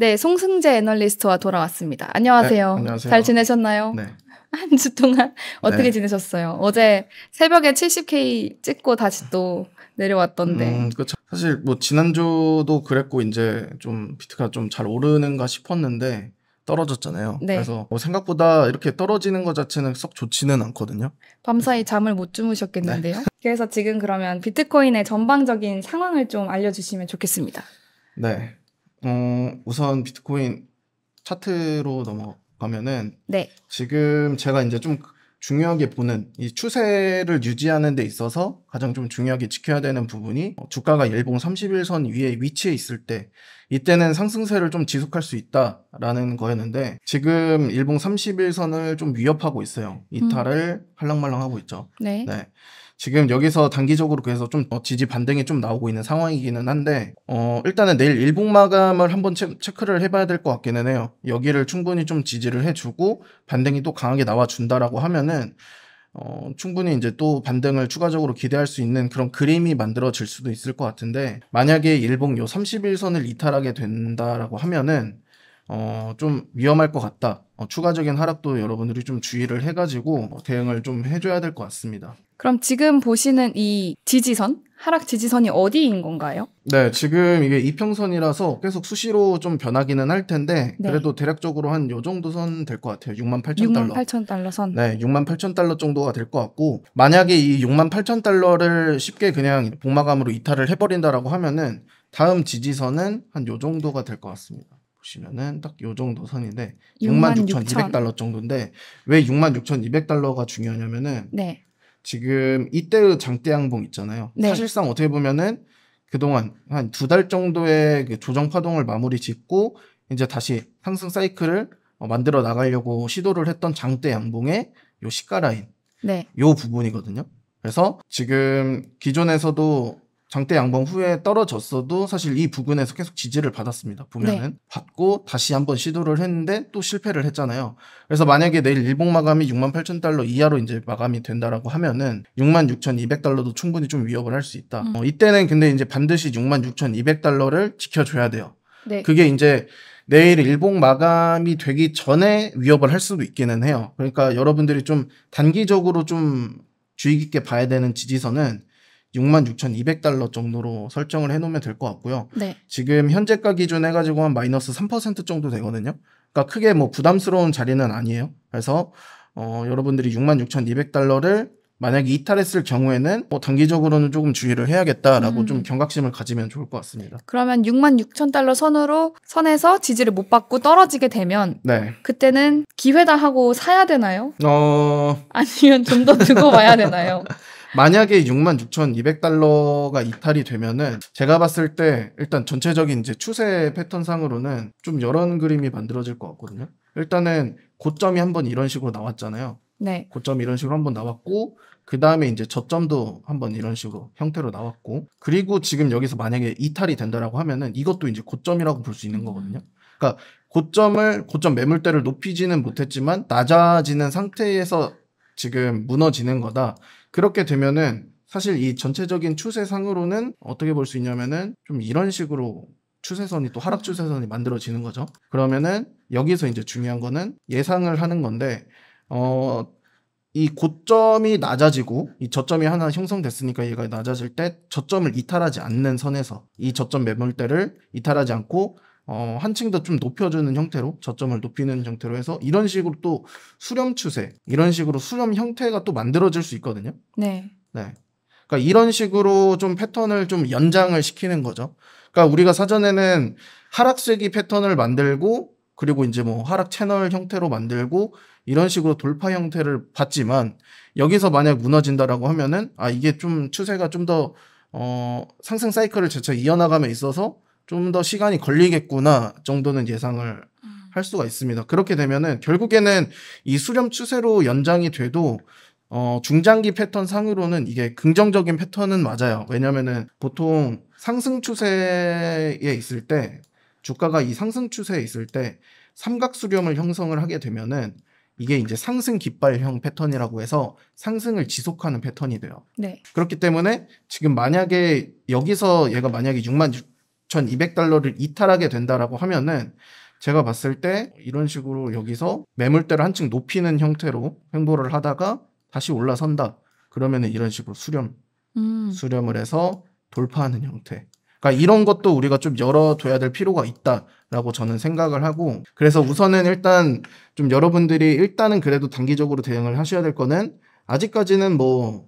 네, 송승재 애널리스트와 돌아왔습니다. 안녕하세요. 네, 안녕하세요. 잘 지내셨나요? 네. 한 주 동안 어떻게 네. 지내셨어요? 어제 새벽에 70K 찍고 다시 또 내려왔던데. 음, 그렇죠. 사실 뭐 지난주도 그랬고 이제 좀 비트가 좀 잘 오르는가 싶었는데 떨어졌잖아요. 네. 그래서 뭐 생각보다 이렇게 떨어지는 것 자체는 썩 좋지는 않거든요. 밤사이 잠을 못 주무셨겠는데요. 네. 그래서 지금 그러면 비트코인의 전방적인 상황을 좀 알려주시면 좋겠습니다. 네. 어, 우선 비트코인 차트로 넘어가면은 네. 지금 제가 이제 좀 중요하게 보는 이 추세를 유지하는 데 있어서 가장 좀 중요하게 지켜야 되는 부분이 어, 주가가 일봉 31선 위에 위치해 있을 때 이때는 상승세를 좀 지속할 수 있다라는 거였는데 지금 일봉 31선을 좀 위협하고 있어요. 이탈을 음. 할랑말랑하고 있죠. 네. 네. 지금 여기서 단기적으로 그래서 좀 어, 지지 반등이 좀 나오고 있는 상황이기는 한데 어 일단은 내일 일봉 마감을 한번 체크를 해봐야 될 것 같기는 해요. 여기를 충분히 좀 지지를 해주고 반등이 또 강하게 나와준다라고 하면은 어, 충분히 이제 또 반등을 추가적으로 기대할 수 있는 그런 그림이 만들어질 수도 있을 것 같은데 만약에 일봉 요 31선을 이탈하게 된다라고 하면은 어, 좀 위험할 것 같다. 어, 추가적인 하락도 여러분들이 좀 주의를 해가지고 뭐 대응을 좀 해줘야 될 것 같습니다. 그럼 지금 보시는 이 지지선, 하락 지지선이 어디인 건가요? 네, 지금 이게 이평선이라서 계속 수시로 좀 변하기는 할 텐데 네. 그래도 대략적으로 한 요 정도 선 될 것 같아요. 6만 8천 달러. 6만 8천 달러 선. 네, 6만 8천 달러 정도가 될 것 같고 만약에 이 6만 8천 달러를 쉽게 그냥 복마감으로 이탈을 해버린다라고 하면은 다음 지지선은 한 요 정도가 될 것 같습니다. 보시면은 딱 요 정도 선인데 6 6 2 0달러 정도인데 왜6 6 2 0달러가 중요하냐면은 네. 지금 이때의 장대양봉 있잖아요. 네. 사실상 어떻게 보면은 그동안 한 두 달 정도의 그 조정 파동을 마무리 짓고 이제 다시 상승 사이클을 어, 만들어 나가려고 시도를 했던 장대양봉의 요 시가 라인 네. 요 부분이거든요. 그래서 지금 기존에서도 장대 양봉 후에 떨어졌어도 사실 이 부근에서 계속 지지를 받았습니다. 보면은 네. 받고 다시 한번 시도를 했는데 또 실패를 했잖아요. 그래서 만약에 내일 일봉 마감이 6만 8천 달러 이하로 이제 마감이 된다라고 하면은 6만 6천 2 0 달러도 충분히 좀 위협을 할 수 있다. 음. 어, 이때는 근데 이제 반드시 6만 6천 2 0 달러를 지켜줘야 돼요. 네. 그게 이제 내일 일봉 마감이 되기 전에 위협을 할 수도 있기는 해요. 그러니까 여러분들이 좀 단기적으로 좀 주의 깊게 봐야 되는 지지선은 66,200달러 정도로 설정을 해놓으면 될 것 같고요. 네. 지금 현재가 기준 해가지고 한 마이너스 3% 정도 되거든요. 그러니까 크게 뭐 부담스러운 자리는 아니에요. 그래서 어, 여러분들이 66,200달러를 만약에 이탈했을 경우에는 뭐 단기적으로는 조금 주의를 해야겠다라고 음. 좀 경각심을 가지면 좋을 것 같습니다. 그러면 6만 6천 달러 선으로 선에서 지지를 못 받고 떨어지게 되면 네. 그때는 기회다 하고 사야 되나요? 어... 아니면 좀 더 두고 봐야 되나요? 만약에 66,200달러가 이탈이 되면은 제가 봤을 때 일단 전체적인 이제 추세 패턴상으로는 좀 여러 그림이 만들어질 것 같거든요. 일단은 고점이 한번 이런 식으로 나왔잖아요. 네. 고점 이런 식으로 한번 나왔고 그 다음에 이제 저점도 한번 이런 식으로 형태로 나왔고 그리고 지금 여기서 만약에 이탈이 된다라고 하면은 이것도 이제 고점이라고 볼 수 있는 거거든요. 음. 그러니까 고점을 고점 매물대를 높이지는 못했지만 낮아지는 상태에서 지금 무너지는 거다. 그렇게 되면은 사실 이 전체적인 추세상으로는 어떻게 볼 수 있냐면은 좀 이런 식으로 추세선이 또 하락 추세선이 만들어지는 거죠. 그러면은 여기서 이제 중요한 거는 예상을 하는 건데 어 이 고점이 낮아지고 이 저점이 하나 형성됐으니까 얘가 낮아질 때 저점을 이탈하지 않는 선에서 이 저점 매물대를 이탈하지 않고 어, 한층 더 좀 높여주는 형태로 저점을 높이는 형태로 해서 이런 식으로 또 수렴 추세 이런 식으로 수렴 형태가 또 만들어질 수 있거든요. 네. 네. 그러니까 이런 식으로 좀 패턴을 좀 연장을 시키는 거죠. 그러니까 우리가 사전에는 하락세기 패턴을 만들고 그리고 이제 뭐 하락 채널 형태로 만들고 이런 식으로 돌파 형태를 봤지만 여기서 만약 무너진다라고 하면은 아 이게 좀 추세가 좀 더 어, 상승 사이클을 재차 이어나감에 있어서 좀더 시간이 걸리겠구나 정도는 예상을 음. 할 수가 있습니다. 그렇게 되면은 결국에는 이 수렴 추세로 연장이 돼도 어, 중장기 패턴 상으로는 이게 긍정적인 패턴은 맞아요. 왜냐면은 보통 상승 추세에 있을 때 주가가 이 상승 추세에 있을 때 삼각 수렴을 형성을 하게 되면은 이게 이제 상승 깃발형 패턴이라고 해서 상승을 지속하는 패턴이 돼요. 네. 그렇기 때문에 지금 만약에 여기서 얘가 만약에 6만 6,200달러를 이탈하게 된다라고 하면은 제가 봤을 때 이런 식으로 여기서 매물대를 한층 높이는 형태로 횡보를 하다가 다시 올라선다. 그러면은 이런 식으로 수렴, 음. 수렴을 해서 돌파하는 형태. 그러니까 이런 것도 우리가 좀 열어둬야 될 필요가 있다라고 저는 생각을 하고 그래서 우선은 일단 좀 여러분들이 일단은 그래도 단기적으로 대응을 하셔야 될 거는 아직까지는 뭐,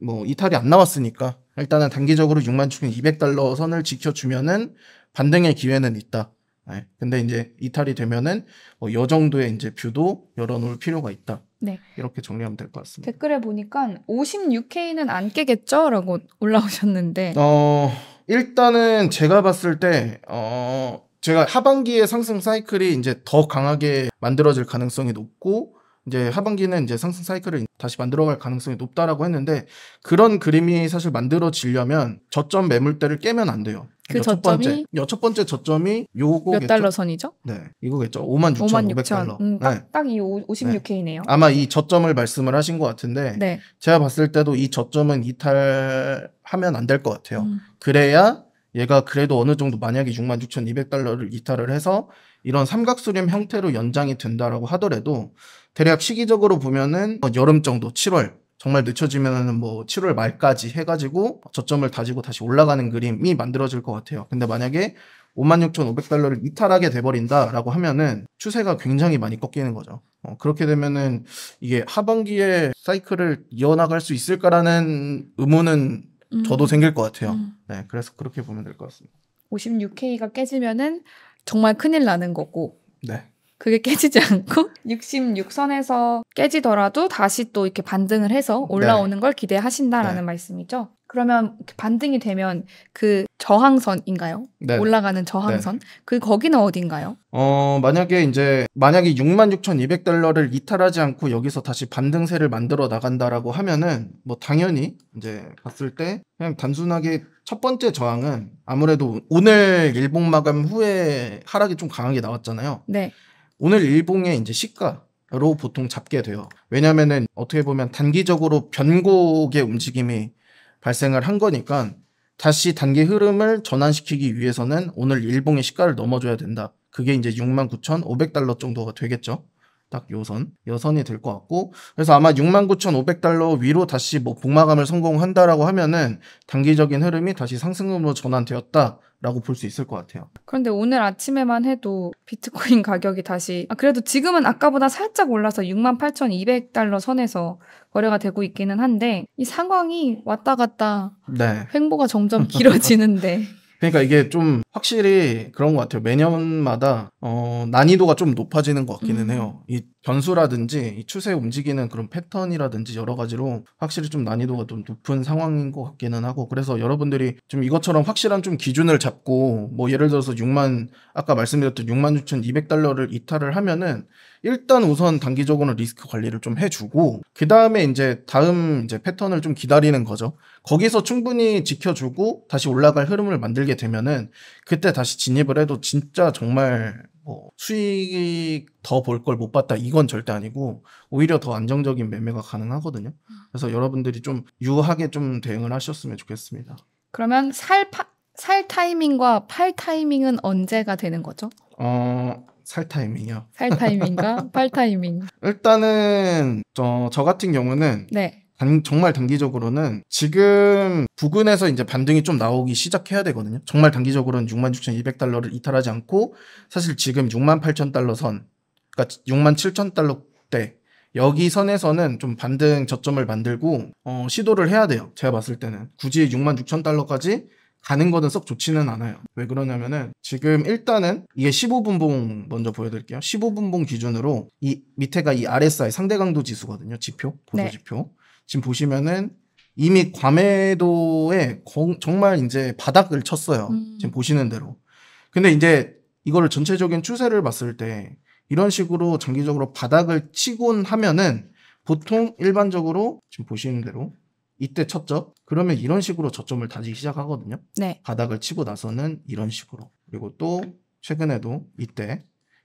뭐 이탈이 안 나왔으니까 일단은 단기적으로 6만 축인 200달러 선을 지켜주면은 반등의 기회는 있다. 네. 근데 이제 이탈이 되면은 뭐여 정도의 이제 뷰도 열어놓을 필요가 있다. 네. 이렇게 정리하면 될 것 같습니다. 댓글에 보니까 56K는 안 깨겠죠? 라고 올라오셨는데. 어, 일단은 제가 봤을 때, 어, 제가 하반기에 상승 사이클이 이제 더 강하게 만들어질 가능성이 높고, 이제 하반기는 이제 상승 사이클을 다시 만들어갈 가능성이 높다라고 했는데 그런 그림이 사실 만들어지려면 저점 매물대를 깨면 안 돼요. 그 그러니까 저점이 첫 번째, 첫 번째 저점이 요거몇 달러 선이죠? 네, 이거겠죠. 5만 6천 5백 달러. 음, 네. 딱이 56K네요. 네. 아마 이 저점을 말씀을 하신 것 같은데 네. 제가 봤을 때도 이 저점은 이탈하면 안 될 것 같아요. 음. 그래야 얘가 그래도 어느 정도 만약에 6만 6,200달러를 이탈을 해서 이런 삼각수렴 형태로 연장이 된다라고 하더라도 대략 시기적으로 보면은 뭐 여름 정도 7월 정말 늦춰지면은 뭐 7월 말까지 해가지고 저점을 다지고 다시 올라가는 그림이 만들어질 것 같아요. 근데 만약에 56,500달러를 이탈하게 돼버린다라고 하면은 추세가 굉장히 많이 꺾이는 거죠. 어, 그렇게 되면은 이게 하반기에 사이클을 이어나갈 수 있을까라는 의문은 음. 저도 생길 것 같아요. 음. 네, 그래서 그렇게 보면 될 것 같습니다. 56K가 깨지면은 정말 큰일 나는 거고. 네. 그게 깨지지 않고 66선에서 깨지더라도 다시 또 이렇게 반등을 해서 네. 올라오는 네. 걸 기대하신다라는 네. 말씀이죠. 그러면 반등이 되면 그 저항선인가요? 네. 올라가는 저항선. 네. 그 거기는 어딘가요? 어, 만약에 이제 만약에 66,200달러를 이탈하지 않고 여기서 다시 반등세를 만들어 나간다라고 하면은 뭐 당연히 이제 봤을 때 그냥 단순하게 첫 번째 저항은 아무래도 오늘 일봉 마감 후에 하락이 좀 강하게 나왔잖아요. 네. 오늘 일봉의 이제 시가 로 보통 잡게 돼요. 왜냐면은 어떻게 보면 단기적으로 변곡의 움직임이 발생을 한 거니까 다시 단계 흐름을 전환시키기 위해서는 오늘 일봉의 시가를 넘어줘야 된다. 그게 이제 69,500달러 정도가 되겠죠. 딱 요선, 요선이 될 것 같고 그래서 아마 69,500달러 위로 다시 뭐 복마감을 성공한다라고 하면은 단기적인 흐름이 다시 상승으로 전환되었다 라고 볼 수 있을 것 같아요. 그런데 오늘 아침에만 해도 비트코인 가격이 다시 아, 그래도 지금은 아까보다 살짝 올라서 68,200달러 선에서 거래가 되고 있기는 한데 이 상황이 왔다 갔다 네. 횡보가 점점 길어지는데 그러니까 이게 좀 확실히 그런 것 같아요. 매년마다 어, 난이도가 좀 높아지는 것 같기는 음. 해요. 이 변수라든지 추세 움직이는 그런 패턴이라든지 여러 가지로 확실히 좀 난이도가 좀 높은 상황인 것 같기는 하고 그래서 여러분들이 좀 이것처럼 확실한 좀 기준을 잡고 뭐 예를 들어서 6만 아까 말씀드렸던 6만 6,200달러를 이탈을 하면은 일단 우선 단기적으로는 리스크 관리를 좀 해주고 그 다음에 이제 다음 이제 패턴을 좀 기다리는 거죠. 거기서 충분히 지켜주고 다시 올라갈 흐름을 만들게 되면은 그때 다시 진입을 해도 진짜 정말 뭐 수익이 더 볼 걸 못 봤다 이건 절대 아니고 오히려 더 안정적인 매매가 가능하거든요. 그래서 여러분들이 좀 유하게 좀 대응을 하셨으면 좋겠습니다. 그러면 살, 살 타이밍과 팔 타이밍은 언제가 되는 거죠? 어, 살 타이밍이요. 살 타이밍과 팔 타이밍. 일단은 저, 저 같은 경우는 네. 정말 단기적으로는 지금 부근에서 이제 반등이 좀 나오기 시작해야 되거든요. 정말 단기적으로는 66,200달러를 이탈하지 않고 사실 지금 68,000달러 선, 그러니까 67,000달러대 여기 선에서는 좀 반등 저점을 만들고 어, 시도를 해야 돼요. 제가 봤을 때는 굳이 66,000달러까지 가는 거는 썩 좋지는 않아요. 왜 그러냐면은 지금 일단은 이게 15분봉 먼저 보여드릴게요. 15분봉 기준으로 이 밑에가 이 RSI 상대 강도 지수거든요. 지표, 보조 네. 지표. 네. 지금 보시면은 이미 괌에도에 정말 이제 바닥을 쳤어요. 음. 지금 보시는 대로. 근데 이제 이거를 전체적인 추세를 봤을 때 이런 식으로 장기적으로 바닥을 치곤 하면은 보통 일반적으로 지금 보시는 대로 이때 쳤죠? 그러면 이런 식으로 저점을 다지기 시작하거든요. 네. 바닥을 치고 나서는 이런 식으로. 그리고 또 최근에도 이때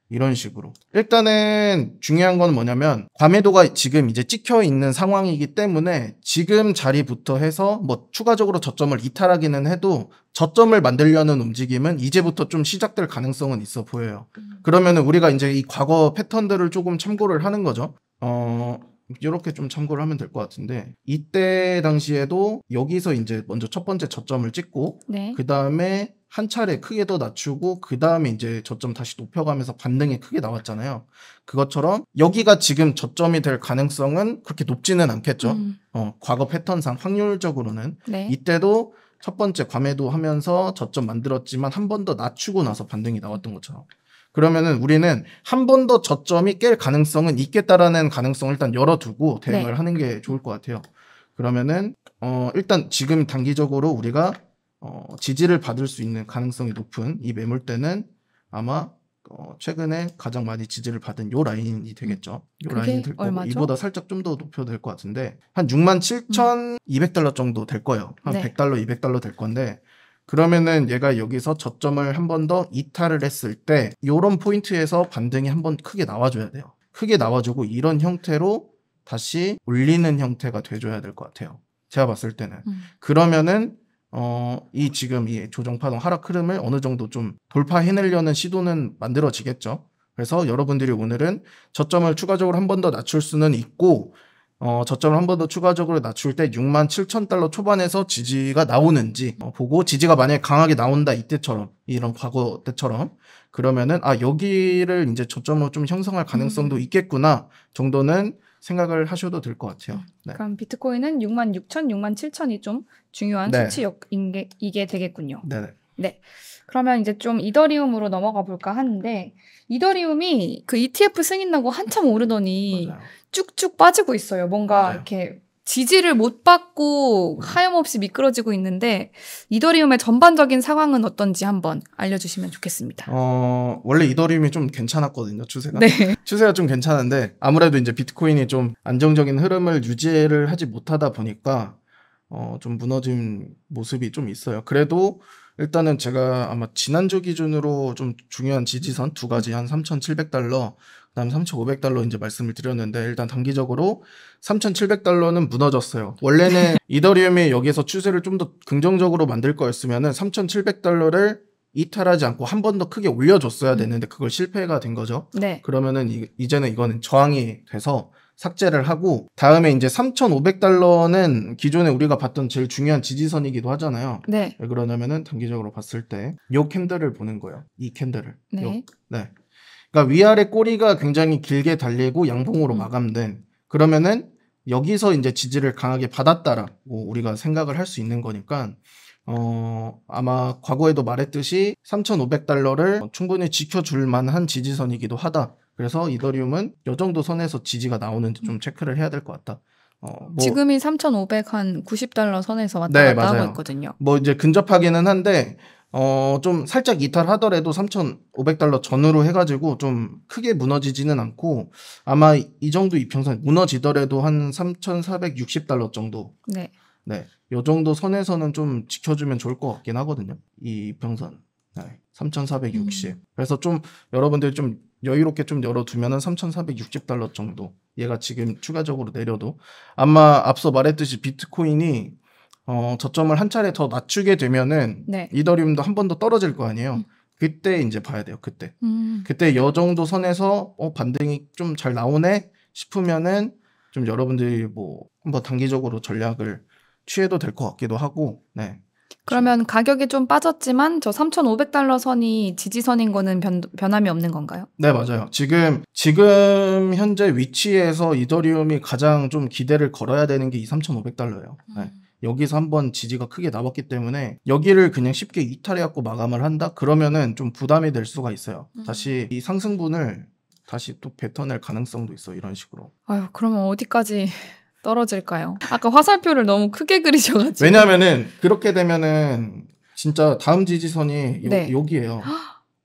이런 식으로 일단은 중요한 건 뭐냐면 과매도가 지금 이제 찍혀 있는 상황이기 때문에 지금 자리부터 해서 뭐 추가적으로 저점을 이탈하기는 해도 저점을 만들려는 움직임은 이제부터 좀 시작될 가능성은 있어 보여요. 음. 그러면은 우리가 이제 이 과거 패턴들을 조금 참고를 하는 거죠. 어 이렇게 좀 참고를 하면 될 것 같은데 이때 당시에도 여기서 이제 먼저 첫 번째 저점을 찍고 네. 그 다음에 한 차례 크게 더 낮추고 그 다음에 이제 저점 다시 높여가면서 반등이 크게 나왔잖아요. 그것처럼 여기가 지금 저점이 될 가능성은 그렇게 높지는 않겠죠. 음. 어, 과거 패턴상 확률적으로는 네. 이때도 첫 번째 과매도 하면서 저점 만들었지만 한 번 더 낮추고 나서 반등이 나왔던 것처럼 그러면은 우리는 한 번 더 저점이 깰 가능성은 있겠다라는 가능성을 일단 열어두고 대응을 네. 하는 게 좋을 것 같아요. 그러면은 어 일단 지금 단기적으로 우리가 어 지지를 받을 수 있는 가능성이 높은 이 매물대는 아마 어 최근에 가장 많이 지지를 받은 요 라인이 되겠죠. 음, 요 라인이 될 거고 얼마죠? 이보다 살짝 좀 더 높여도 될 것 같은데 한 67,200달러 정도 될 거예요. 한 네. 100달러, 200달러 될 건데 그러면은 얘가 여기서 저점을 한 번 더 이탈을 했을 때 이런 포인트에서 반등이 한 번 크게 나와줘야 돼요. 크게 나와주고 이런 형태로 다시 올리는 형태가 돼줘야 될 것 같아요. 제가 봤을 때는. 음. 그러면은 어, 이 지금 이 조정파동 하락 흐름을 어느 정도 좀 돌파해내려는 시도는 만들어지겠죠. 그래서 여러분들이 오늘은 저점을 추가적으로 한 번 더 낮출 수는 있고 어, 저점을 한 번 더 추가적으로 낮출 때 6만 7천 달러 초반에서 지지가 나오는지 어, 보고 지지가 만약에 강하게 나온다 이때처럼 이런 과거 때처럼 그러면은 아 여기를 이제 저점으로 좀 형성할 가능성도 음. 있겠구나 정도는 생각을 하셔도 될 것 같아요. 네. 그럼 비트코인은 6만 6천, 6만 7천이 좀 중요한 네. 수치역인 게 이게 되겠군요. 네네. 네. 네. 그러면 이제 좀 이더리움으로 넘어가 볼까 하는데 이더리움이 그 ETF 승인나고 한참 오르더니 맞아요. 쭉쭉 빠지고 있어요. 뭔가 맞아요. 네. 이렇게 지지를 못 받고 음. 하염없이 미끄러지고 있는데 이더리움의 전반적인 상황은 어떤지 한번 알려주시면 좋겠습니다. 어 원래 이더리움이 좀 괜찮았거든요 추세가. 네. 추세가 좀 괜찮은데 아무래도 이제 비트코인이 좀 안정적인 흐름을 유지를 하지 못하다 보니까 어, 좀 무너진 모습이 좀 있어요. 그래도 일단은 제가 아마 지난주 기준으로 좀 중요한 지지선 두 가지 한 3,700달러, 그다음 3,500달러 이제 말씀을 드렸는데 일단 단기적으로 3,700달러는 무너졌어요. 원래는 네. 이더리움이 여기에서 추세를 좀 더 긍정적으로 만들 거였으면은 3,700달러를 이탈하지 않고 한 번 더 크게 올려줬어야 음. 되는데 그걸 실패가 된 거죠. 네. 그러면은 이, 이제는 이거는 저항이 돼서 삭제를 하고 다음에 이제 3,500달러는 기존에 우리가 봤던 제일 중요한 지지선이기도 하잖아요. 네. 왜 그러냐면은 단기적으로 봤을 때 요 캔들을 보는 거예요. 이 캔들을. 네. 요. 네. 그러니까 위아래 꼬리가 굉장히 길게 달리고 양봉으로 음. 마감된 그러면은 여기서 이제 지지를 강하게 받았다라고 우리가 생각을 할 수 있는 거니까 어, 아마 과거에도 말했듯이 3,500달러를 충분히 지켜줄 만한 지지선이기도 하다. 그래서 이더리움은 요 정도 선에서 지지가 나오는지 좀 음. 체크를 해야 될 것 같다. 어, 뭐 지금이 3,500 한 90달러 선에서 왔다 네, 갔다 맞아요. 하고 있거든요. 뭐 이제 근접하기는 한데 어, 좀 살짝 이탈하더라도 3,500달러 전후로 해가지고 좀 크게 무너지지는 않고 아마 이 정도 이평선 무너지더라도 한 3,460달러 정도. 네. 네. 요 정도 선에서는 좀 지켜주면 좋을 것 같긴 하거든요. 이 평선. 네. 3,460. 음. 그래서 좀 여러분들 좀 여유롭게 좀 열어두면은 3,460달러 정도 얘가 지금 추가적으로 내려도 아마 앞서 말했듯이 비트코인이 어, 저점을 한 차례 더 낮추게 되면은 네. 이더리움도 한 번 더 떨어질 거 아니에요. 음. 그때 이제 봐야 돼요. 그때. 음. 그때 여 정도 선에서 어, 반등이 좀 잘 나오네 싶으면은 좀 여러분들이 뭐 한번 단기적으로 전략을 취해도 될 것 같기도 하고, 네. 그러면 가격이 좀 빠졌지만 저 3,500달러 선이 지지선인 거는 변, 변함이 없는 건가요? 네, 맞아요. 지금 지금 현재 위치에서 이더리움이 가장 좀 기대를 걸어야 되는 게 이 3,500달러예요. 음. 네. 여기서 한번 지지가 크게 나왔기 때문에 여기를 그냥 쉽게 이탈해갖고 마감을 한다? 그러면은 좀 부담이 될 수가 있어요. 음. 다시 이 상승분을 다시 또 뱉어낼 가능성도 있어 이런 식으로. 아유 그러면 어디까지 떨어질까요? 아까 화살표를 너무 크게 그리셔가지고. 왜냐면은 그렇게 되면은 진짜 다음 지지선이 요, 네. 여기예요.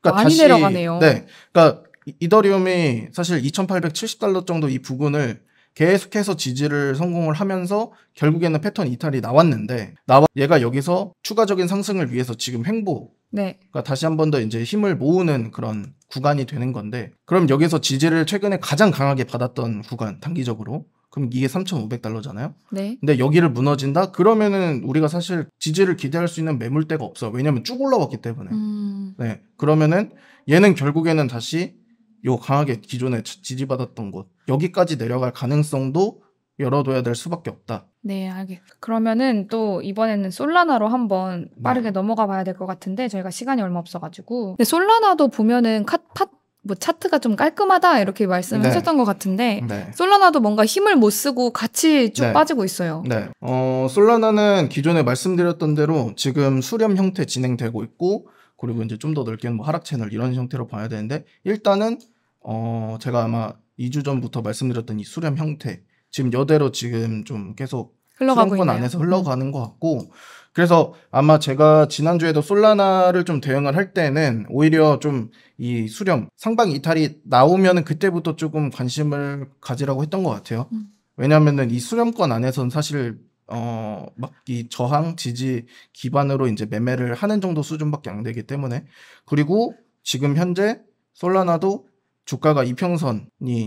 그러니까 많이 다시, 내려가네요. 네, 그러니까 이더리움이 사실 2,870달러 정도 이부분을 계속해서 지지를 성공을 하면서 결국에는 패턴 이탈이 나왔는데 나와 얘가 여기서 추가적인 상승을 위해서 지금 횡보 네. 그러니까 다시 한 번 더 이제 힘을 모으는 그런 구간이 되는 건데 그럼 여기서 지지를 최근에 가장 강하게 받았던 구간 단기적으로 그럼 이게 3,500달러잖아요. 네. 근데 여기를 무너진다? 그러면은 우리가 사실 지지를 기대할 수 있는 매물대가 없어. 왜냐면 쭉 올라왔기 때문에. 음. 네. 그러면은 얘는 결국에는 다시 요 강하게 기존에 지지받았던 곳 여기까지 내려갈 가능성도 열어둬야 될 수밖에 없다. 네, 알겠. 그러면은 또 이번에는 솔라나로 한번 네. 빠르게 네. 넘어가 봐야 될 것 같은데 저희가 시간이 얼마 없어가지고. 근데 솔라나도 보면은 카, 파, 뭐 차트가 좀 깔끔하다 이렇게 말씀하셨던 네. 것 같은데 네. 솔라나도 뭔가 힘을 못 쓰고 같이 쭉 네. 빠지고 있어요. 네. 어, 솔라나는 기존에 말씀드렸던 대로 지금 수렴 형태 진행되고 있고 그리고 이제 좀 더 넓게는 뭐 하락 채널 이런 형태로 봐야 되는데 일단은 어, 제가 아마 2주 전부터 말씀드렸던 이 수렴 형태 지금 여대로 지금 좀 계속 흘러가고 수렴권 있네요. 안에서 흘러가는 음. 것 같고 그래서 아마 제가 지난주에도 솔라나를 좀 대응을 할 때는 오히려 좀 이 수렴, 상방 이탈이 나오면은 그때부터 조금 관심을 가지라고 했던 것 같아요. 음. 왜냐면은 이 수렴권 안에서는 사실 어, 막 이 저항 지지 기반으로 이제 매매를 하는 정도 수준밖에 안 되기 때문에 그리고 지금 현재 솔라나도 주가가 이평선이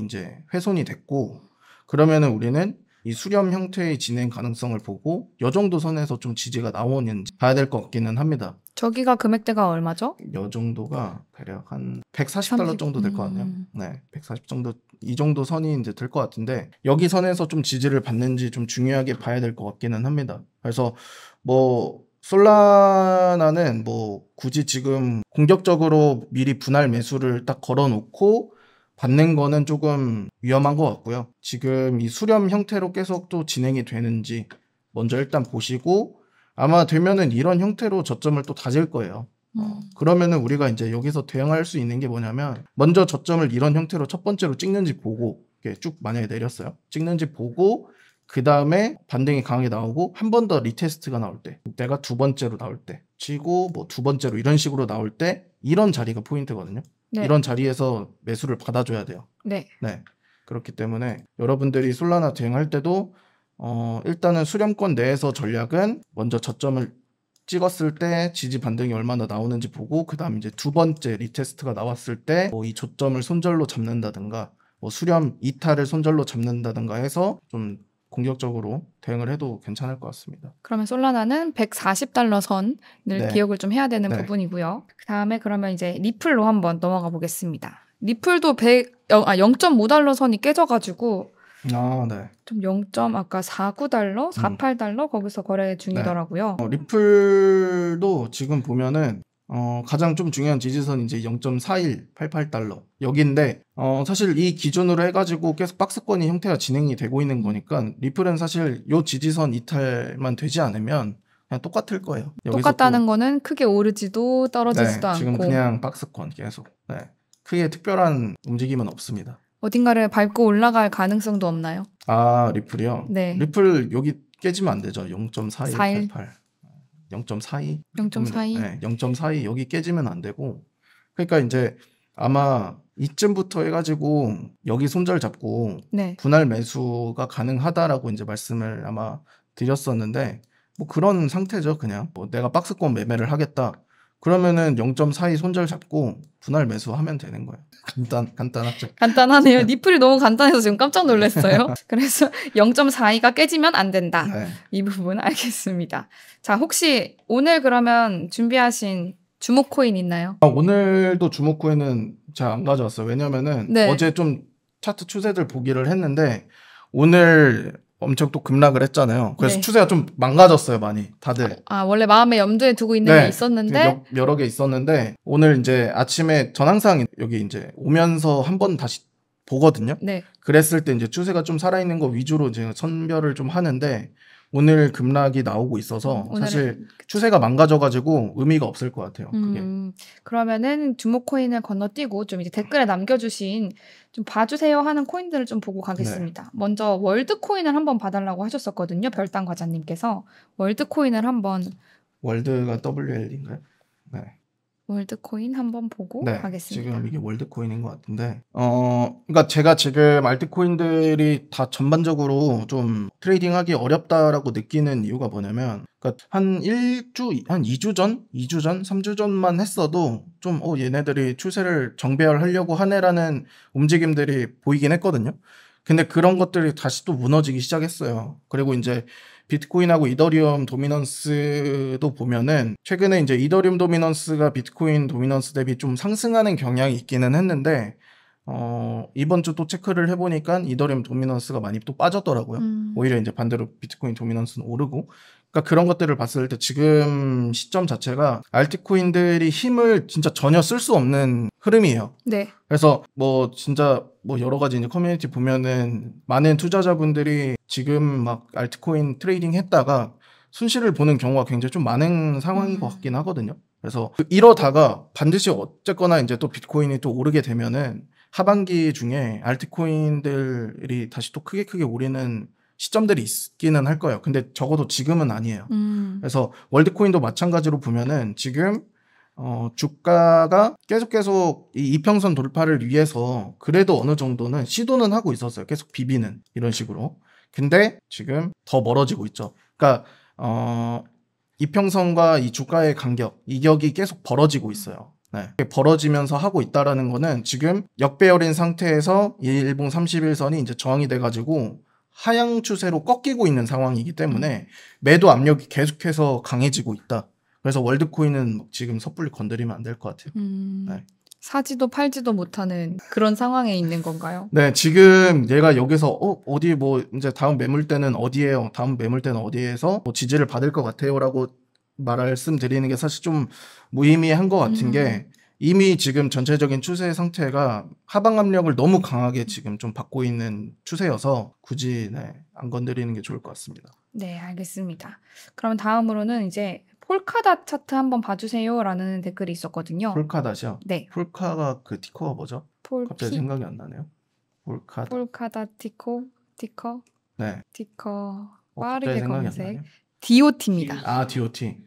이제 훼손이 됐고 그러면은 우리는 이 수렴 형태의 진행 가능성을 보고 여 정도 선에서 좀 지지가 나오는지 봐야 될 것 같기는 합니다. 저기가 금액대가 얼마죠? 요 정도가 대략 한 140달러 정도 될 것 같네요. 음. 네, 140 정도 이 정도 선이 이제 될 것 같은데 여기 선에서 좀 지지를 받는지 좀 중요하게 봐야 될 것 같기는 합니다. 그래서 뭐 솔라나는 뭐 굳이 지금 공격적으로 미리 분할 매수를 딱 걸어놓고 받는 거는 조금 위험한 것 같고요. 지금 이 수렴 형태로 계속 또 진행이 되는지 먼저 일단 보시고 아마 되면은 이런 형태로 저점을 또 다질 거예요. 어, 음. 그러면은 우리가 이제 여기서 대응할 수 있는 게 뭐냐면 먼저 저점을 이런 형태로 첫 번째로 찍는지 보고 이렇게 쭉 만약에 내렸어요. 찍는지 보고 그 다음에 반등이 강하게 나오고 한 번 더 리테스트가 나올 때 내가 두 번째로 나올 때 치고 뭐 두 번째로 이런 식으로 나올 때 이런 자리가 포인트거든요. 네. 이런 자리에서 매수를 받아줘야 돼요. 네. 네. 그렇기 때문에 여러분들이 솔라나 대응할 때도 어, 일단은 수렴권 내에서 전략은 먼저 저점을 찍었을 때 지지 반등이 얼마나 나오는지 보고 그다음 이제 두 번째 리테스트가 나왔을 때뭐이 조점을 손절로 잡는다든가 뭐 수렴 이탈을 손절로 잡는다든가 해서 좀 공격적으로 대응을 해도 괜찮을 것 같습니다. 그러면 솔라나는 140달러 선을 네. 기억을 좀 해야 되는 네. 부분이고요. 그 다음에 그러면 이제 리플로 한번 넘어가 보겠습니다. 리플도 100, 어, 아, 0.5달러 선이 깨져가지고 아, 네. 좀 0. 아까 49달러, 48달러 음. 거기서 거래 중이더라고요. 네. 어, 리플도 지금 보면은 어, 가장 좀 중요한 지지선 이제 0.4188달러 여기인데 어, 사실 이 기준으로 해가지고 계속 박스권이 형태가 진행이 되고 있는 거니까 리플은 사실 요 지지선 이탈만 되지 않으면 그냥 똑같을 거예요. 똑같다는 거는 크게 오르지도 떨어지지도 네, 않고 지금 그냥 박스권 계속 네, 크게 특별한 움직임은 없습니다. 어딘가를 밟고 올라갈 가능성도 없나요? 아 리플이요? 네. 리플 여기 깨지면 안 되죠. 0.4188. 0.42? 0.42? 네, 0.42 여기 깨지면 안 되고 그러니까 이제 아마 이쯤부터 해가지고 여기 손절 잡고 네. 분할 매수가 가능하다라고 이제 말씀을 아마 드렸었는데 뭐 그런 상태죠 그냥 뭐 내가 박스권 매매를 하겠다 그러면은 0.42 손절 잡고 분할 매수하면 되는 거예요. 간단 간단하죠. 간단하네요. 네. 니플이 너무 간단해서 지금 깜짝 놀랐어요. 네. 그래서 0.42가 깨지면 안 된다. 네. 이 부분 알겠습니다. 자, 혹시 오늘 그러면 준비하신 주목 코인 있나요? 아, 오늘도 주목 코인은 제가 안 가져왔어요. 왜냐면은 네. 어제 좀 차트 추세들 보기를 했는데 오늘 엄청 또 급락을 했잖아요. 그래서 네. 추세가 좀 망가졌어요, 많이 다들. 아, 원래 마음에 염두에 두고 있는 네. 게 있었는데 여, 여러 개 있었는데 오늘 이제 아침에 전 항상 여기 이제 오면서 한번 다시 보거든요. 네. 그랬을 때 이제 추세가 좀 살아있는 거 위주로 이제 선별을 좀 하는데 오늘 급락이 나오고 있어서 사실 추세가 망가져가지고 의미가 없을 것 같아요. 음, 그게. 음, 그러면은 주목 코인을 건너뛰고 좀 이제 댓글에 남겨주신 좀 봐주세요 하는 코인들을 좀 보고 가겠습니다. 네. 먼저 월드 코인을 한번 봐달라고 하셨었거든요. 별당 과장님께서 월드 코인을 한번 월드가 WL인가요? 네. 월드코인 한번 보고 네, 가겠습니다. 지금 이게 월드코인인 것 같은데, 어, 그러니까 제가 지금 알트코인들이 다 전반적으로 좀 트레이딩하기 어렵다라고 느끼는 이유가 뭐냐면, 그니까한 1주, 한 2주 전, 2주 전, 3주 전만 했어도 좀, 어, 얘네들이 추세를 정배열하려고 하네라는 움직임들이 보이긴 했거든요. 근데 그런 것들이 다시 또 무너지기 시작했어요. 그리고 이제 비트코인하고 이더리움 도미넌스도 보면은 최근에 이제 이더리움 도미넌스가 비트코인 도미넌스 대비 좀 상승하는 경향이 있기는 했는데 어, 이번 주 또 체크를 해보니까 이더리움 도미넌스가 많이 또 빠졌더라고요. 음. 오히려 이제 반대로 비트코인 도미넌스는 오르고 그러니까 그런 것들을 봤을 때 지금 시점 자체가 알티코인들이 힘을 진짜 전혀 쓸 수 없는 흐름이에요. 네. 그래서 뭐 진짜 뭐 여러 가지 이제 커뮤니티 보면은 많은 투자자분들이 지금 막알티코인 트레이딩 했다가 손실을 보는 경우가 굉장히 좀 많은 상황인 것 음. 같긴 하거든요. 그래서 이러다가 반드시 어쨌거나 이제 또 비트코인이 또 오르게 되면은 하반기 중에 알트코인들이 다시 또 크게 크게 오르는 시점들이 있기는 할 거예요. 근데 적어도 지금은 아니에요. 음. 그래서 월드코인도 마찬가지로 보면은 지금 어, 주가가 계속 계속 이 이평선 돌파를 위해서 그래도 어느 정도는 시도는 하고 있었어요. 계속 비비는 이런 식으로. 근데 지금 더 멀어지고 있죠. 그러니까 어, 이평선과 이 주가의 간격, 이격이 계속 벌어지고 있어요. 네. 벌어지면서 하고 있다라는 거는 지금 역배열인 상태에서 일봉 31선이 이제 저항이 돼가지고 하향 추세로 꺾이고 있는 상황이기 때문에 매도 압력이 계속해서 강해지고 있다. 그래서 월드코인은 지금 섣불리 건드리면 안 될 것 같아요. 음... 네. 사지도 팔지도 못하는 그런 상황에 있는 건가요? 네, 지금 얘가 여기서 어, 어 디뭐 이제 다음 매물 때는 어디에요? 다음 매물 때는 어디에서 뭐 지지를 받을 것 같아요라고 말씀드리는 게 사실 좀 무의미한 것 같은 음. 게 이미 지금 전체적인 추세 상태가 하방 압력을 너무 강하게 지금 좀 받고 있는 추세여서 굳이 네, 안 건드리는 게 좋을 것 같습니다. 네, 알겠습니다. 그럼 다음으로는 이제 폴카닷 차트 한번 봐주세요라는 댓글이 있었거든요. 폴카닷이요? 네. 폴카가 그 티커가 뭐죠? 폴 갑자기 생각이 안 나네요. 폴카 폴카닷 티커 티커. 네. 티커 어, 빠르게 어, 검색. DOT입니다. 아 DOT.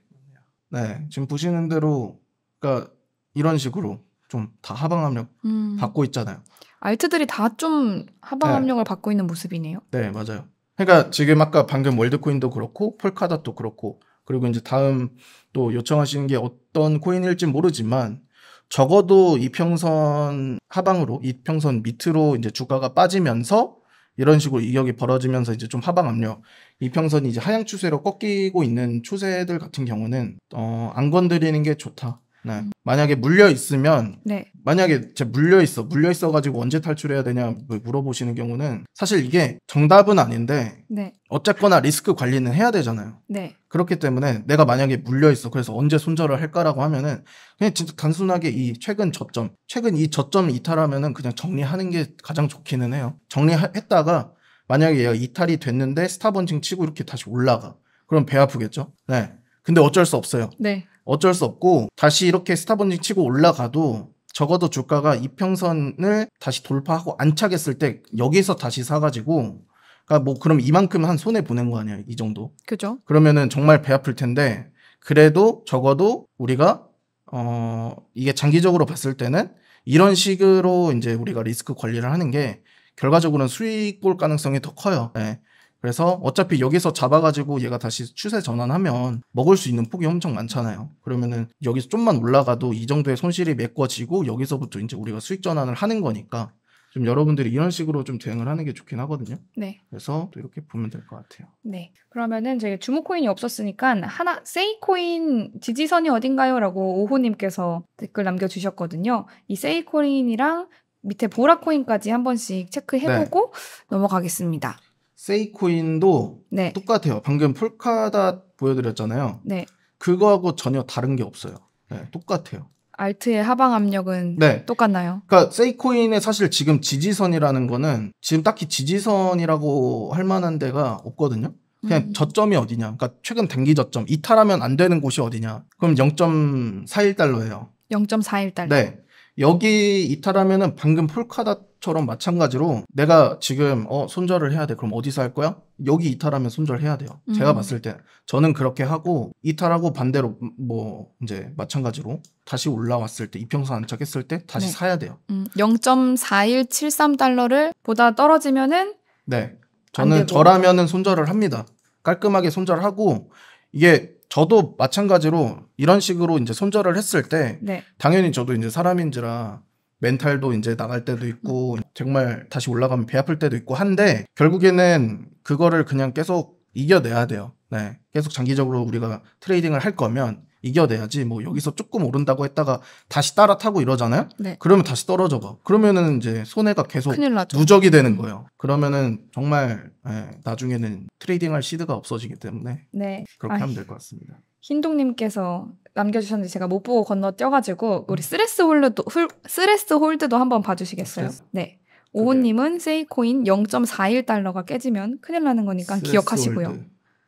네, 지금 보시는 대로, 그러니까 이런 식으로 좀 다 하방 압력 음. 받고 있잖아요. 알트들이 다 좀 하방 압력을 네. 받고 있는 모습이네요. 네, 맞아요. 그러니까 지금 아까 방금 월드코인도 그렇고 폴카닷도 그렇고 그리고 이제 다음 또 요청하시는 게 어떤 코인일지 모르지만 적어도 이평선 하방으로 이평선 밑으로 이제 주가가 빠지면서 이런 식으로 이격이 벌어지면서 이제 좀 하방 압력 이평선이 이제 하향 추세로 꺾이고 있는 추세들 같은 경우는 어, 안 건드리는 게 좋다. 네. 만약에 물려 있으면 네. 만약에 제 물려 있어 물려 있어 가지고 언제 탈출해야 되냐 뭐 물어보시는 경우는 사실 이게 정답은 아닌데 네. 어쨌거나 리스크 관리는 해야 되잖아요. 네. 그렇기 때문에 내가 만약에 물려 있어 그래서 언제 손절을 할까라고 하면은 그냥 진짜 단순하게 이 최근 저점 최근 이 저점 이탈하면은 그냥 정리하는 게 가장 좋기는 해요. 정리했다가 만약에 얘가 이탈이 됐는데 스타번칭 치고 이렇게 다시 올라가 그럼 배 아프겠죠. 네. 근데 어쩔 수 없어요. 네. 어쩔 수 없고 다시 이렇게 스타번딩 치고 올라가도 적어도 주가가 이평선을 다시 돌파하고 안착했을 때 여기서 다시 사가지고 그러니까 뭐 그럼 이만큼 한 손해 보낸 거 아니야 이 정도? 그죠? 그러면은 정말 배 아플 텐데 그래도 적어도 우리가 어 이게 장기적으로 봤을 때는 이런 식으로 이제 우리가 리스크 관리를 하는 게 결과적으로는 수익 볼 가능성이 더 커요. 네. 그래서 어차피 여기서 잡아가지고 얘가 다시 추세 전환하면 먹을 수 있는 폭이 엄청 많잖아요. 그러면은 여기서 좀만 올라가도 이 정도의 손실이 메꿔지고 여기서부터 이제 우리가 수익 전환을 하는 거니까 좀 여러분들이 이런 식으로 좀 대응을 하는 게 좋긴 하거든요. 네. 그래서 또 이렇게 보면 될 것 같아요. 네. 그러면은 저희 주목 코인이 없었으니까 하나 세이코인 지지선이 어딘가요라고 오호님께서 댓글 남겨주셨거든요. 이 세이코인이랑 밑에 보라코인까지 한 번씩 체크해보고 네. 넘어가겠습니다. 세이코인도 네. 똑같아요. 방금 폴카닷 보여드렸잖아요. 네. 그거하고 전혀 다른 게 없어요. 네, 똑같아요. 알트의 하방 압력은 네. 똑같나요? 그러니까 세이코인의 사실 지금 지지선이라는 거는 지금 딱히 지지선이라고 할 만한 데가 없거든요. 그냥 음. 저점이 어디냐? 그러니까 최근 댕기 저점 이탈하면 안 되는 곳이 어디냐? 그럼 0.41달러예요. 0.41달러. 네. 여기 이탈하면은 방금 폴카닷 처럼 마찬가지로 내가 지금 어 손절을 해야 돼 그럼 어디서 할 거야? 여기 이탈하면 손절해야 돼요. 음. 제가 봤을 때 저는 그렇게 하고 이탈하고 반대로 음, 뭐 이제 마찬가지로 다시 올라왔을 때 이평선 안착했을 때 다시 네. 사야 돼요. 음. 0.4173 달러를 보다 떨어지면은 네 저는 저라면은 손절을 합니다. 깔끔하게 손절하고 이게 저도 마찬가지로 이런 식으로 이제 손절을 했을 때 네. 당연히 저도 이제 사람인지라 멘탈도 이제 나갈 때도 있고 정말 다시 올라가면 배 아플 때도 있고 한데 결국에는 그거를 그냥 계속 이겨내야 돼요. 네. 계속 장기적으로 우리가 트레이딩을 할 거면 이겨내야지 뭐 여기서 조금 오른다고 했다가 다시 따라타고 이러잖아요. 네. 그러면 다시 떨어져가. 그러면은 이제 손해가 계속 누적이 되는 거예요. 그러면은 정말 예, 나중에는 트레이딩할 시드가 없어지기 때문에 네. 그렇게 아이. 하면 될 것 같습니다. 흰동님께서 남겨주셨는데 제가 못 보고 건너뛰어가지고 우리 음. 쓰레스 홀드도 홀, 쓰레스 홀드도 한번 봐주시겠어요? 네. 오호님은 세이코인 0.41달러가 깨지면 큰일 나는 거니까 기억하시고요.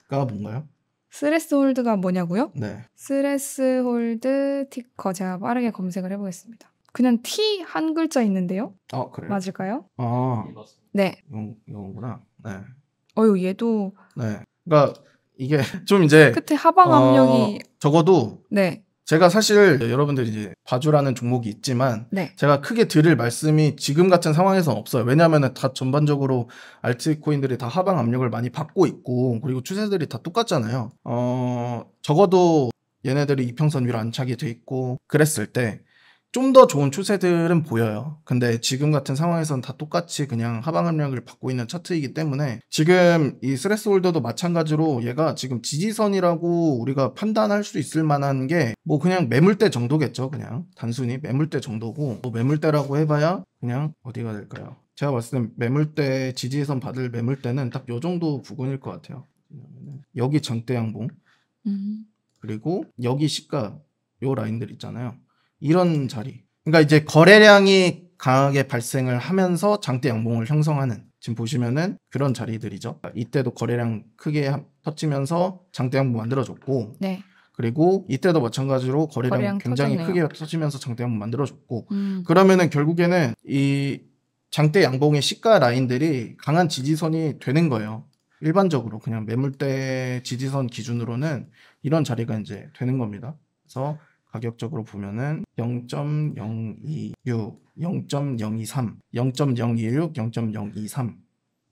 가 뭔가요? 스레스 홀드가 뭐냐고요? 네. 스레스 홀드 티커 제가 빠르게 검색을 해보겠습니다. 그냥 T 한 글자 있는데요? 어 그래요? 맞을까요? 아 네. 영 영구나. 네. 어유 얘도. 네. 그러니까 이게 좀 이제 끝에 하방 압력이 어, 적어도 네. 제가 사실 여러분들이 이제 봐주라는 종목이 있지만 네. 제가 크게 드릴 말씀이 지금 같은 상황에서는 없어요. 왜냐하면 다 전반적으로 알트코인들이 다 하방 압력을 많이 받고 있고 그리고 추세들이 다 똑같잖아요. 어 적어도 얘네들이 이평선 위로 안착이 돼 있고 그랬을 때 좀더 좋은 추세들은 보여요. 근데 지금 같은 상황에서는 다 똑같이 그냥 하방 압력을 받고 있는 차트이기 때문에 지금 이 스레스홀더도 마찬가지로 얘가 지금 지지선이라고 우리가 판단할 수 있을 만한 게 뭐 그냥 매물대 정도겠죠. 그냥 단순히 매물대 정도고 뭐 매물대라고 해봐야 그냥 어디가 될까요? 제가 봤을 땐 매물대 지지선 받을 매물대는 딱 요 정도 부근일 것 같아요. 여기 장대 양봉 음. 그리고 여기 시가 요 라인들 있잖아요. 이런 자리. 그러니까 이제 거래량이 강하게 발생을 하면서 장대 양봉을 형성하는 지금 보시면은 그런 자리들이죠. 이때도 거래량 크게 터지면서 장대 양봉 만들어졌고 네. 그리고 이때도 마찬가지로 거래량, 거래량 굉장히 터졌네요. 크게 터지면서 장대 양봉 만들어졌고 음. 그러면은 결국에는 이 장대 양봉의 시가 라인들이 강한 지지선이 되는 거예요. 일반적으로 그냥 매물대 지지선 기준으로는 이런 자리가 이제 되는 겁니다. 그래서 가격적으로 보면은 0.026, 0.023, 0.026, 0.023.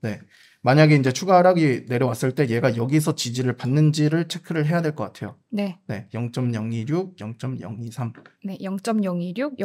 네. 만약에 이제 추가 하락이 내려왔을 때 얘가 여기서 지지를 받는지를 체크를 해야 될 것 같아요. 네. 네. 0.026, 0.023. 네. 0.026,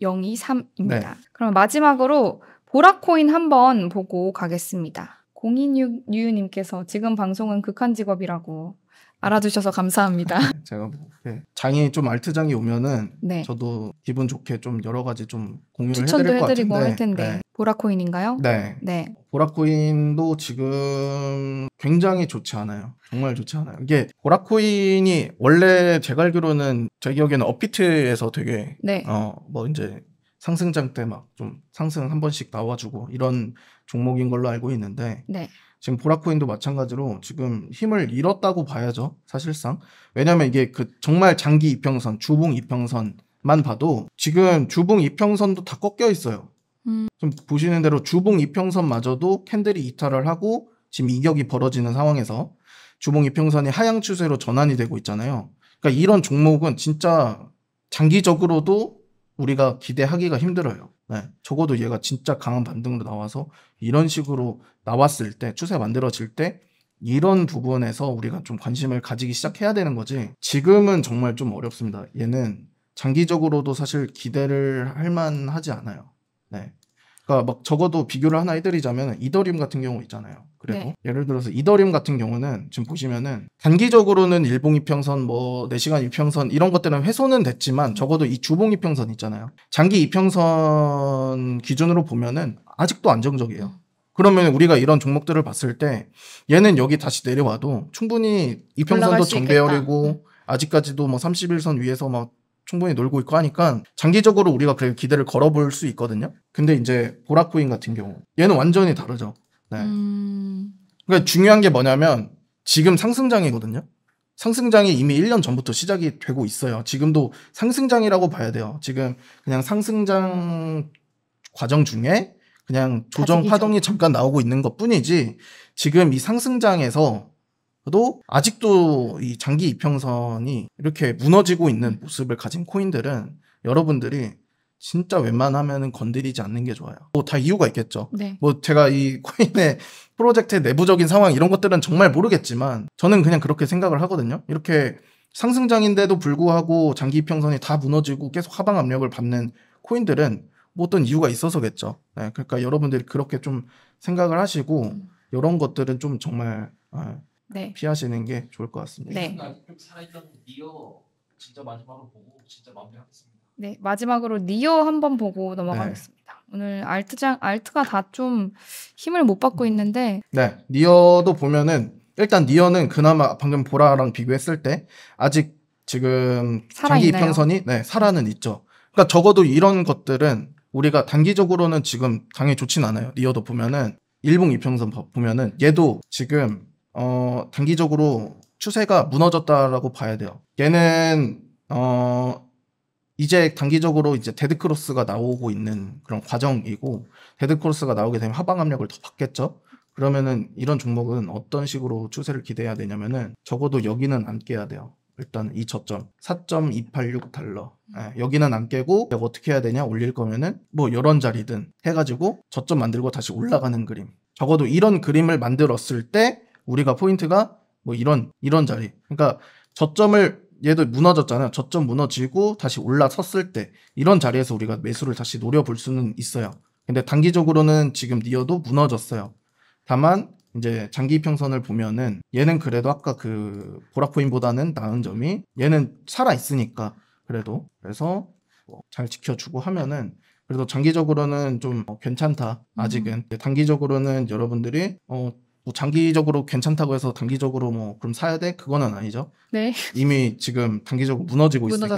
0.023입니다. 네. 그럼 마지막으로 보라코인 한번 보고 가겠습니다. 공인유님께서 지금 방송은 극한 직업이라고 알아주셔서 감사합니다. 제가 뭐, 예. 장이 좀 알트장이 오면은 네. 저도 기분 좋게 좀 여러 가지 좀 공유를 추천도 해드릴 것 같은데. 텐데 네. 보라코인인가요? 네. 네. 보라코인도 지금 굉장히 좋지 않아요. 정말 좋지 않아요. 이게 보라코인이 원래 제가 알기로는 제 기억에는 업비트에서 되게 네. 어뭐 이제 상승장 때 막 좀 상승 한 번씩 나와주고 이런 종목인 걸로 알고 있는데. 네. 지금 보라코인도 마찬가지로 지금 힘을 잃었다고 봐야죠. 사실상. 왜냐면 이게 그 정말 장기 이평선, 주봉 이평선만 봐도 지금 주봉 이평선도 다 꺾여 있어요. 음. 좀 보시는 대로 주봉 이평선마저도 캔들이 이탈을 하고 지금 이격이 벌어지는 상황에서 주봉 이평선이 하향 추세로 전환이 되고 있잖아요. 그러니까 이런 종목은 진짜 장기적으로도 우리가 기대하기가 힘들어요. 네, 적어도 얘가 진짜 강한 반등으로 나와서 이런 식으로 나왔을 때 추세 만들어질 때 이런 부분에서 우리가 좀 관심을 가지기 시작해야 되는 거지 지금은 정말 좀 어렵습니다 얘는 장기적으로도 사실 기대를 할 만하지 않아요 네. 그러니까 막 적어도 비교를 하나 해드리자면 이더리움 같은 경우 있잖아요. 그래도 네. 예를 들어서 이더리움 같은 경우는 지금 보시면은 단기적으로는 일봉 이평선 뭐 4시간 이평선 이런 것들은 훼손은 됐지만 적어도 이 주봉 이평선 있잖아요. 장기 이평선 기준으로 보면은 아직도 안정적이에요. 음. 그러면 우리가 이런 종목들을 봤을 때 얘는 여기 다시 내려와도 충분히 이평선도 정배열이고 아직까지도 뭐 31선 위에서 막 충분히 놀고 있고 하니까 장기적으로 우리가 그 기대를 걸어볼 수 있거든요. 근데 이제 보라코인 같은 경우 얘는 완전히 다르죠. 네. 음... 그러니까 중요한 게 뭐냐면 지금 상승장이거든요. 상승장이 이미 1년 전부터 시작이 되고 있어요. 지금도 상승장이라고 봐야 돼요. 지금 그냥 상승장 과정 중에 그냥 조정 파동이 잠깐 나오고 있는 것 뿐이지 지금 이 상승장에서 도 아직도 이 장기 이평선이 이렇게 무너지고 있는 모습을 가진 코인들은 여러분들이 진짜 웬만하면 건드리지 않는 게 좋아요. 뭐 다 이유가 있겠죠. 네. 뭐 제가 이 코인의 프로젝트의 내부적인 상황 이런 것들은 정말 모르겠지만 저는 그냥 그렇게 생각을 하거든요. 이렇게 상승장인데도 불구하고 장기 이평선이 다 무너지고 계속 하방 압력을 받는 코인들은 뭐 어떤 이유가 있어서겠죠. 네, 그러니까 여러분들이 그렇게 좀 생각을 하시고 음. 이런 것들은 좀 정말 아, 네. 피하시는 게 좋을 것 같습니다. 네. 그러니까 네, 마지막으로 니어 한번 보고 넘어가겠습니다. 네. 오늘 알트장 알트가 다 좀 힘을 못 받고 있는데 네, 니어도 보면은 일단 니어는 그나마 방금 보라랑 비교했을 때 아직 지금 장기 평선이 네, 살아는 있죠. 그러니까 적어도 이런 것들은 우리가 단기적으로는 지금 당연히 좋진 않아요. 니어도 보면은 일봉 이평선 보면은 얘도 지금 어, 단기적으로 추세가 무너졌다라고 봐야 돼요. 얘는 어, 이제 단기적으로 이제 데드크로스가 나오고 있는 그런 과정이고 데드크로스가 나오게 되면 하방 압력을 더 받겠죠. 그러면은 이런 종목은 어떤 식으로 추세를 기대해야 되냐면은 적어도 여기는 안 깨야 돼요. 일단 이 저점 4.286달러 네, 예, 여기는 안 깨고 어떻게 해야 되냐 올릴 거면은 뭐 이런 자리든 해가지고 저점 만들고 다시 올라가는 그림 적어도 이런 그림을 만들었을 때 우리가 포인트가 뭐 이런 이런 자리. 그러니까 저점을 얘도 무너졌잖아요. 저점 무너지고 다시 올라섰을 때 이런 자리에서 우리가 매수를 다시 노려볼 수는 있어요. 근데 단기적으로는 지금 니어도 무너졌어요. 다만 이제 장기 평선을 보면은 얘는 그래도 아까 그 보라코인보다는 나은 점이 얘는 살아 있으니까 그래도 그래서 뭐 잘 지켜주고 하면은 그래도 장기적으로는 좀 괜찮다 아직은 음. 단기적으로는 여러분들이 어뭐 장기적으로 괜찮다고 해서 단기적으로 뭐 그럼 사야 돼? 그거는 아니죠. 네. 이미 지금 단기적으로 무너지고 있으니까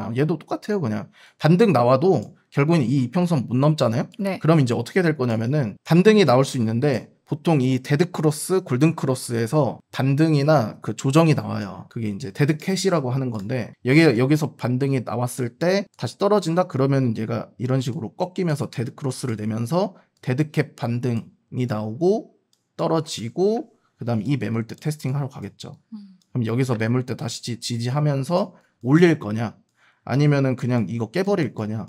얘도. 어, 얘도, 똑같아요. 그냥 반등 나와도 결국엔 이 이평선 못 넘잖아요. 네. 그럼 이제 어떻게 될 거냐면은 반등이 나올 수 있는데 보통 이 데드크로스, 골든크로스에서 반등이나 그 조정이 나와요. 그게 이제 데드캣이라고 하는 건데 여기, 여기서 반등이 나왔을 때 다시 떨어진다 그러면 얘가 이런 식으로 꺾이면서 데드크로스를 내면서 데드캣 반등이 나오고 떨어지고 그다음에 이 매물대 테스팅하러 가겠죠. 음. 그럼 여기서 매물대 다시 지, 지지하면서 올릴 거냐 아니면은 그냥 이거 깨버릴 거냐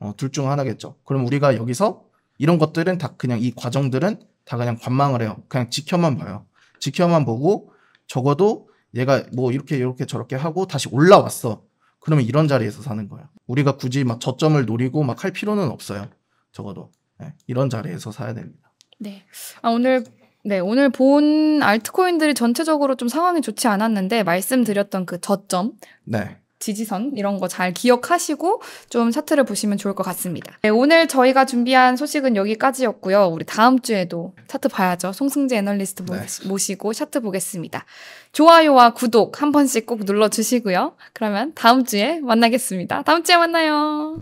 어, 둘 중 하나겠죠. 그럼 우리가 여기서 이런 것들은 다 그냥 이 과정들은 다 그냥 관망을 해요. 그냥 지켜만 봐요. 지켜만 보고 적어도 얘가 뭐 이렇게 이렇게 저렇게 하고 다시 올라왔어. 그러면 이런 자리에서 사는 거예요. 우리가 굳이 막 저점을 노리고 막 할 필요는 없어요. 적어도 네, 이런 자리에서 사야 됩니다. 네. 아, 오늘 네, 오늘 본 알트코인들이 전체적으로 좀 상황이 좋지 않았는데 말씀드렸던 그 저점 네. 지지선 이런 거 잘 기억하시고 좀 차트를 보시면 좋을 것 같습니다. 네, 오늘 저희가 준비한 소식은 여기까지였고요. 우리 다음 주에도 차트 봐야죠. 송승재 애널리스트 네. 모시고 차트 보겠습니다. 좋아요와 구독 한 번씩 꼭 눌러주시고요. 그러면 다음 주에 만나겠습니다. 다음 주에 만나요.